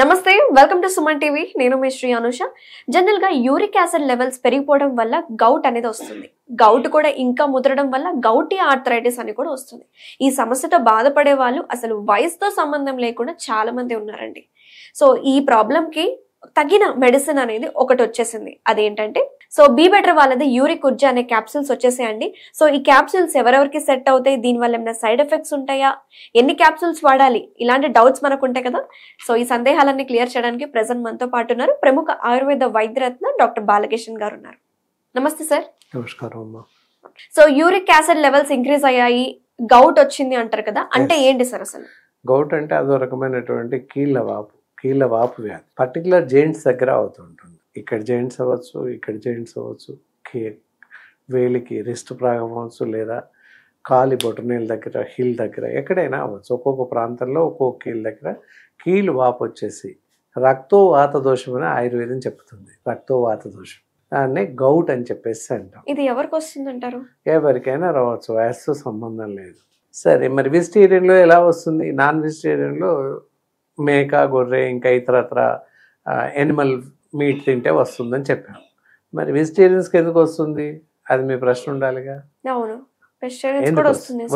నమస్తే welcome to Suman TV నేను మీ శ్రీ అనుష జనరల్ గా యూరిక్ యాసిడ్ లెవెల్స్ పెరిగిపోవడం వల్ల గౌట్ అనేది వస్తుంది గౌట్ కూడా ఇంకా ముదరడం వల్ల గౌటీ ఆర్థరైటిస్ అని కూడా వస్తుంది ఈ సమస్యతో బాధపడే వాళ్ళు అసలు వయసుతో సంబంధం లేకుండా చాలా మంది ఉన్నారండి సో ఈ ప్రాబ్లంకి తగిన మెడిసిన్ అనేది ఒకటి వచ్చేసింది అదేంటంటే సో బీ బెటర్ వాళ్ళది యూరిక్ ఉర్జా అనే క్యాప్సూల్స్ వచ్చేసాయండి సో ఈ క్యాప్సూల్స్ ఎవరెవరికి సెట్ అవుతాయి దీనివల్ల ఏమైనా సైడ్ ఎఫెక్ట్స్ ఉంటాయా ఎన్ని క్యాప్సూల్స్ వాడాలి ఇలాంటి డౌట్స్ మనకు ఉంటాయి కదా సో ఈ సందేహాలన్నీ క్లియర్ చేయడానికి ప్రజెంట్ మనతో పాటు ఉన్నారు ప్రముఖ ఆయుర్వేద వైద్యరత్న డాక్టర్ బాలకిషన్ గారు ఉన్నారు నమస్తే సార్ నమస్కారం so uric acid levels increase అయ్యాయి గౌట్ వచ్చింది అంటారు కదా అంటే ఏంటి సార్ అసలు గౌట్ అంటే అదో రకమైనటువంటి కీళ్ళ వాపు కీళ్ళ వాపు వ్యాధి పర్టికులర్ జైంట్స్ దగ్గర అవుతుంటుంది ఇక్కడ జాయింట్స్ అవ్వచ్చు ఇక్కడ జైంట్స్ అవ్వచ్చు కే వేలికి రిస్ట్ ప్రాగం అవ్వచ్చు లేదా కాలి బొటనీల దగ్గర హీల్ దగ్గర ఎక్కడైనా అవ్వచ్చు ఒక్కొక్క ప్రాంతంలో ఒక్కొక్క కీళ్ళ దగ్గర కీళ్ళు వాపు వచ్చేసి వాత దోషం అని ఆయుర్వేదం చెప్తుంది వాత దోషం దాన్ని గౌట్ అని చెప్పేసి అంటాం ఇది ఎవరికి వస్తుంది అంటారు ఎవరికైనా రావచ్చు వయస్సు సంబంధం లేదు సరే మరి వెజిటేరియన్లో ఎలా వస్తుంది నాన్ వెజిటేరియన్లో మేక గొర్రె ఇంకా ఇతరత్ర ఎనిమల్ మీట్ తింటే వస్తుందని చెప్పాం మరి వెజిటేరియన్స్కి ఎందుకు వస్తుంది అది మీ ప్రశ్న ఉండాలిగా అవును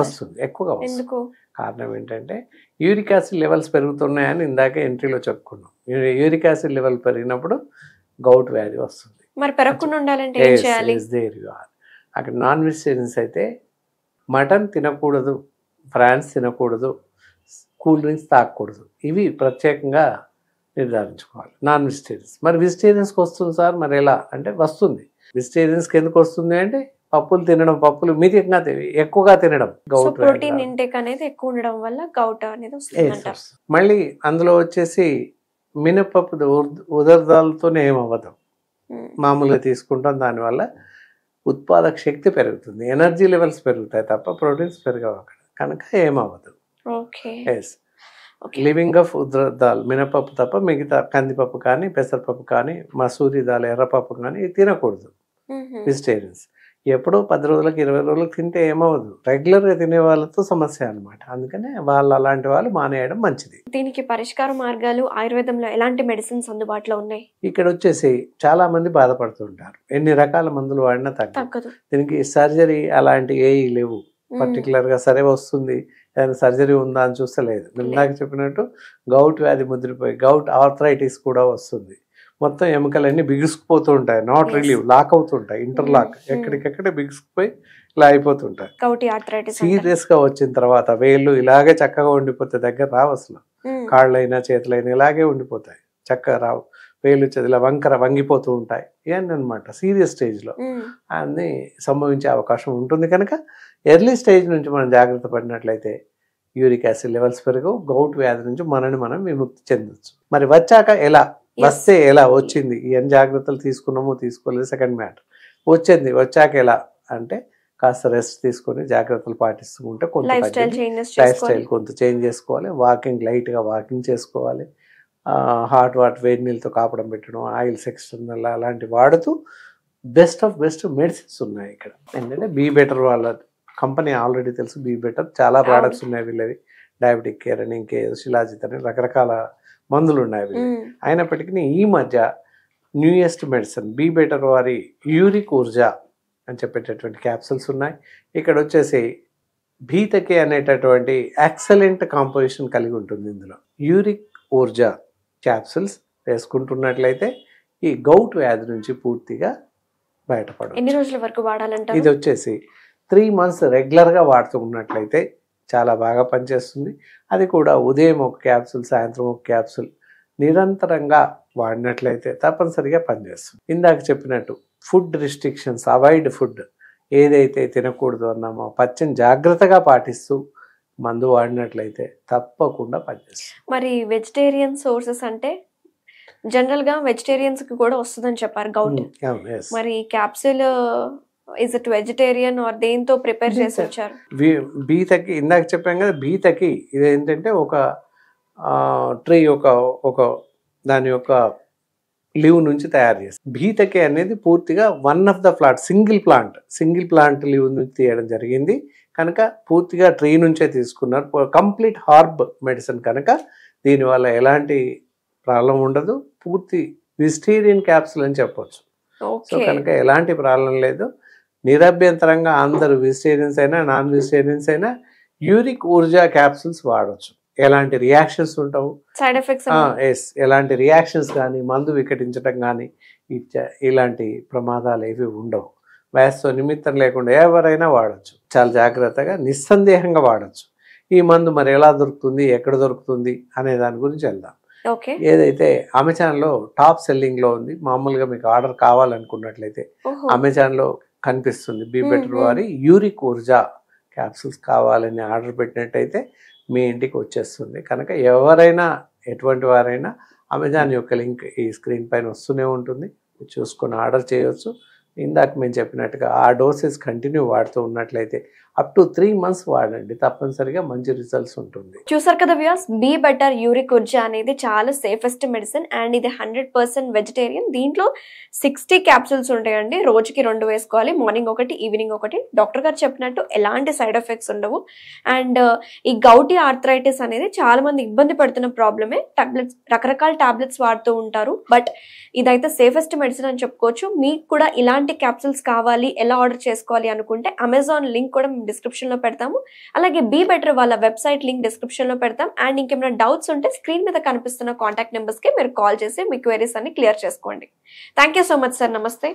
వస్తుంది ఎక్కువగా కారణం ఏంటంటే యూరిక్ యాసిడ్ లెవెల్స్ పెరుగుతున్నాయని ఇందాక ఎంట్రీలో చెప్పుకున్నాం యూరిక్ యాసిడ్ లెవెల్ పెరిగినప్పుడు గౌట్ వ్యాధి వస్తుంది మరి పెరగకుండా అక్కడ నాన్ వెజిటేరియన్స్ అయితే మటన్ తినకూడదు ఫ్రాన్స్ తినకూడదు కూల్ డ్రింక్స్ తాగకూడదు ఇవి ప్రత్యేకంగా నిర్ధారించుకోవాలి నాన్ వెజిటేరియన్స్ మరి వెజిటేరియన్స్కి వస్తుంది సార్ మరి ఎలా అంటే వస్తుంది వెజిటేరియన్స్కి ఎందుకు వస్తుంది అంటే పప్పులు తినడం పప్పులు మితంగా ఎక్కువగా తినడం గౌట్ ప్రోటీన్ ఇంటేక్ అనేది ఎక్కువ ఉండడం వల్ల గౌట్ అనేది మళ్ళీ అందులో వచ్చేసి మినపప్పు ఉదర్దాలతోనే ఏమవ్వదు hmm. మామూలుగా తీసుకుంటాం దానివల్ల ఉత్పాదక శక్తి పెరుగుతుంది ఎనర్జీ లెవెల్స్ పెరుగుతాయి తప్ప ప్రోటీన్స్ పెరగవు అక్కడ కనుక ఏమవ్వదు ఎస్ లివింగ్ ఆఫ్ ఉద్ర దాల్ మినపప్పు తప్ప మిగతా కందిపప్పు కానీ పెసరపప్పు కానీ మసూరి దాల్ ఎర్రపప్పు కానీ తినకూడదు వెజిటేరియన్స్ ఎప్పుడో పది రోజులకు ఇరవై రోజులకు తింటే ఏమవదు రెగ్యులర్గా తినే వాళ్ళతో సమస్య అనమాట అందుకనే వాళ్ళు అలాంటి వాళ్ళు మానేయడం మంచిది దీనికి పరిష్కార మార్గాలు ఆయుర్వేదంలో ఎలాంటి మెడిసిన్స్ అందుబాటులో ఉన్నాయి ఇక్కడ వచ్చేసి చాలా మంది బాధపడుతుంటారు ఎన్ని రకాల మందులు వాడినా తగ్గదు దీనికి సర్జరీ అలాంటి ఏవి లేవు పర్టికులర్గా సరే వస్తుంది ఏదైనా సర్జరీ ఉందా అని చూస్తలేదు లేదు ఇందాక చెప్పినట్టు గౌట్ వ్యాధి ముద్రిపోయి గౌట్ ఆర్థరైటిస్ కూడా వస్తుంది మొత్తం ఎముకలన్నీ బిగుసుకుపోతూ ఉంటాయి నాట్ రిలీవ్ లాక్ అవుతుంటాయి ఇంటర్లాక్ mm-hmm. ఎక్కడికెక్కడ బిగుసుకుపోయి ఇలా అయిపోతుంటాయి సీరియస్ గా వచ్చిన తర్వాత వేళ్ళు ఇలాగే చక్కగా ఉండిపోతే దగ్గర రావు అసలు mm. కాళ్ళైనా చేతులైనా ఇలాగే ఉండిపోతాయి చక్కగా రావు పేలు చదిల వంకర వంగిపోతూ ఉంటాయి ఇవన్నీ అనమాట సీరియస్ స్టేజ్లో అన్ని సంభవించే అవకాశం ఉంటుంది కనుక ఎర్లీ స్టేజ్ నుంచి మనం జాగ్రత్త పడినట్లయితే యూరిక్ యాసిడ్ లెవెల్స్ పెరుగు గౌట్ వ్యాధి నుంచి మనని మనం విముక్తి చెందొచ్చు మరి వచ్చాక ఎలా వస్తే ఎలా వచ్చింది ఏం జాగ్రత్తలు తీసుకున్నామో తీసుకోలేదు సెకండ్ మ్యాటర్ వచ్చింది వచ్చాక ఎలా అంటే కాస్త రెస్ట్ తీసుకొని జాగ్రత్తలు పాటిస్తూ ఉంటే కొంత లైఫ్ స్టైల్ కొంత చేంజ్ చేసుకోవాలి వాకింగ్ లైట్గా వాకింగ్ చేసుకోవాలి హాట్ వాటర్ వేడి నీళ్ళతో కాపడం పెట్టడం ఆయిల్స్ ఎక్స్టర్నల్ అలాంటి వాడుతూ బెస్ట్ ఆఫ్ బెస్ట్ మెడిసిన్స్ ఉన్నాయి ఇక్కడ ఏంటంటే బీ బెటర్ వాళ్ళ కంపెనీ ఆల్రెడీ తెలుసు బీ బెటర్ చాలా ప్రోడక్ట్స్ ఉన్నాయి వీళ్ళవి డయాబెటిక్ కేర్ అని ఇంకేదో శిలాజిత్ అని రకరకాల మందులు ఉన్నాయి వీళ్ళు అయినప్పటికీ ఈ మధ్య న్యూయెస్ట్ మెడిసిన్ బీ బెటర్ వారి యూరిక్ ఊర్జా అని చెప్పేటటువంటి క్యాప్సూల్స్ ఉన్నాయి ఇక్కడ వచ్చేసి భీతకే అనేటటువంటి ఎక్సలెంట్ కాంపోజిషన్ కలిగి ఉంటుంది ఇందులో యూరిక్ ఊర్జా క్యాప్సుల్స్ వేసుకుంటున్నట్లయితే ఈ గౌట్ వ్యాధి నుంచి పూర్తిగా బయటపడ ఎన్ని రోజుల వరకు వాడాలంటే ఇది వచ్చేసి త్రీ మంత్స్ రెగ్యులర్గా వాడుతూ ఉన్నట్లయితే చాలా బాగా పనిచేస్తుంది అది కూడా ఉదయం ఒక క్యాప్సుల్ సాయంత్రం ఒక క్యాప్సుల్ నిరంతరంగా వాడినట్లయితే తప్పనిసరిగా పనిచేస్తుంది ఇందాక చెప్పినట్టు ఫుడ్ రిస్ట్రిక్షన్స్ అవాయిడ్ ఫుడ్ ఏదైతే తినకూడదు అన్నామో పచ్చని జాగ్రత్తగా పాటిస్తూ మందు వాడినట్లయితే తప్పకుండా పనిచేస్తుంది మరి వెజిటేరియన్ సోర్సెస్ అంటే జనరల్ గా వెజిటేరియన్స్ కి కూడా వస్తుందని చెప్పారు గౌట్ మరి capsule is it vegetarian or దేంతో ప్రిపేర్ చేసి వచ్చారు బీతకి ఇందాక చెప్పాం కదా బీతకి ఇది ఏంటంటే ఒక ట్రీ ఒక ఒక దాని యొక్క లివ్ నుంచి తయారు చేస్తారు బీతకే అనేది పూర్తిగా one of the plant single plant single plant leaf నుంచి తీయడం జరిగింది కనుక పూర్తిగా ట్రీ నుంచే తీసుకున్నారు కంప్లీట్ హార్బ్ మెడిసిన్ కనుక దీనివల్ల ఎలాంటి ప్రాబ్లం ఉండదు పూర్తి విస్టీరియన్ క్యాప్సుల్ అని చెప్పొచ్చు సో కనుక ఎలాంటి ప్రాబ్లం లేదు నిరభ్యంతరంగా అందరూ వెజిటేరియన్స్ అయినా నాన్ వెజిటేరియన్స్ అయినా యూరిక్ ఊర్జా క్యాప్సుల్స్ వాడచ్చు ఎలాంటి రియాక్షన్స్ ఉండవు సైడ్ ఎఫెక్ట్స్ ఎస్ ఎలాంటి రియాక్షన్స్ కానీ మందు వికటించడం కానీ ఇలాంటి ప్రమాదాలు ఏవి ఉండవు వయస్సు నిమిత్తం లేకుండా ఎవరైనా వాడచ్చు చాలా జాగ్రత్తగా నిస్సందేహంగా వాడచ్చు ఈ మందు మరి ఎలా దొరుకుతుంది ఎక్కడ దొరుకుతుంది అనే దాని గురించి వెళ్దాం ఏదైతే అమెజాన్లో టాప్ సెల్లింగ్లో ఉంది మామూలుగా మీకు ఆర్డర్ కావాలనుకున్నట్లయితే అమెజాన్లో కనిపిస్తుంది బీబెటర్ వారి యూరిక్ ఊర్జా క్యాప్సూల్స్ కావాలని ఆర్డర్ పెట్టినట్టయితే మీ ఇంటికి వచ్చేస్తుంది కనుక ఎవరైనా ఎటువంటి వారైనా అమెజాన్ యొక్క లింక్ ఈ స్క్రీన్ పైన వస్తూనే ఉంటుంది చూసుకొని ఆర్డర్ చేయవచ్చు ఇందాక మేము చెప్పినట్టుగా ఆ డోసెస్ కంటిన్యూ వాడుతూ ఉన్నట్లయితే అప్ టు త్రీ మంత్స్ వాడండి తప్పనిసరిగా మంచి రిజల్ట్స్ ఉంటుంది చూసారు కదా వ్యాస్ బీ బెటర్ యూరిక్ ఉర్జా అనేది చాలా సేఫెస్ట్ మెడిసిన్ అండ్ ఇది హండ్రెడ్ పర్సెంట్ వెజిటేరియన్ దీంట్లో సిక్స్టీ క్యాప్సూల్స్ ఉంటాయండి రోజుకి రెండు వేసుకోవాలి మార్నింగ్ ఒకటి ఈవినింగ్ ఒకటి డాక్టర్ గారు చెప్పినట్టు ఎలాంటి సైడ్ ఎఫెక్ట్స్ ఉండవు అండ్ uh, ఈ గౌటీ ఆర్థరైటిస్ అనేది చాలా మంది ఇబ్బంది పడుతున్న ప్రాబ్లమే టాబ్లెట్స్ రకరకాల టాబ్లెట్స్ వాడుతూ ఉంటారు బట్ ఇదైతే సేఫెస్ట్ మెడిసిన్ అని చెప్పుకోవచ్చు మీకు కూడా ఇలాంటి క్యాప్సూల్స్ కావాలి ఎలా ఆర్డర్ చేసుకోవాలి అనుకుంటే అమెజాన్ లింక్ కూడా డిస్క్రిప్షన్లో పెడతాము అలాగే బీ బెటర్ వాళ్ళ వెబ్సైట్ లింక్ డిస్క్రిప్షన్లో పెడతాం అండ్ ఇంకేమైనా డౌట్స్ ఉంటే స్క్రీన్ మీద కనిపిస్తున్న కాంటాక్ట్ నెంబర్స్కి మీరు కాల్ చేసి మీ క్వైరీస్ అన్ని క్లియర్ చేసుకోండి థ్యాంక్ సో మచ్ సార్ నమస్తే